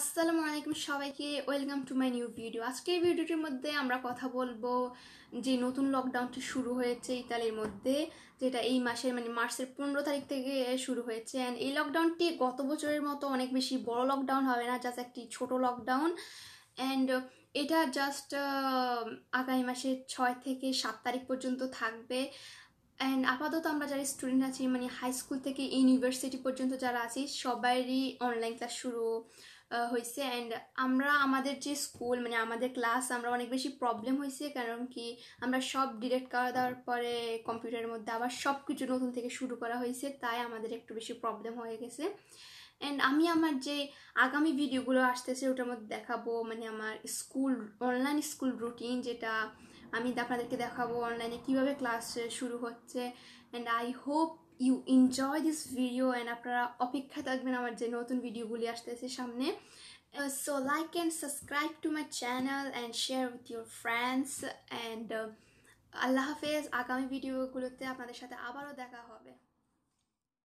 আসসালামু আলাইকুম সবাইকে welcome to my new video আজকের ভিডিওটির মধ্যে আমরা কথা বলবো যে নতুন লকডাউনটি শুরু হয়েছে ইতালির মধ্যে যেটা এই মাসের মানে মার্চের পনেরো তারিখ থেকে শুরু হয়েছে অ্যান্ড এই লকডাউনটি গত বছরের মতো অনেক বেশি বড় লকডাউন হবে না জাস্ট একটি ছোট লকডাউন অ্যান্ড এটা জাস্ট আগামী মাসের ছয় থেকে সাত তারিখ পর্যন্ত থাকবে অ্যান্ড আপাতত আমরা যারা স্টুডেন্ট আছি মানে হাই স্কুল থেকে ইউনিভার্সিটি পর্যন্ত যারা আছি সবারই অনলাইন ক্লাস শুরু হয়েছে অ্যান্ড আমরা আমাদের যে স্কুল মানে আমাদের ক্লাস আমরা অনেক বেশি প্রবলেম হয়েছে কারণ কি আমরা সব ডিরেক্ট করা দেওয়ার পরে কম্পিউটারের মধ্যে আবার সব কিছু নতুন থেকে শুরু করা হয়েছে তাই আমাদের একটু বেশি প্রবলেম হয়ে গেছে অ্যান্ড আমি আমার যে আগামী ভিডিওগুলো আসতেছে ওটার মধ্যে দেখাবো মানে আমার স্কুল অনলাইন স্কুল রুটিন যেটা আমি আপনাদেরকে দেখাবো অনলাইনে কিভাবে ক্লাস শুরু হচ্ছে and I hope you enjoy this video and আপনারা অপেক্ষা থাকবেন আমার যে নতুন ভিডিওগুলি আসতেছে সামনে so like and subscribe to my channel and share with your friends and আল্লাহ হাফেজ আগামী ভিডিওগুলোতে আপনাদের সাথে আবারও দেখা হবে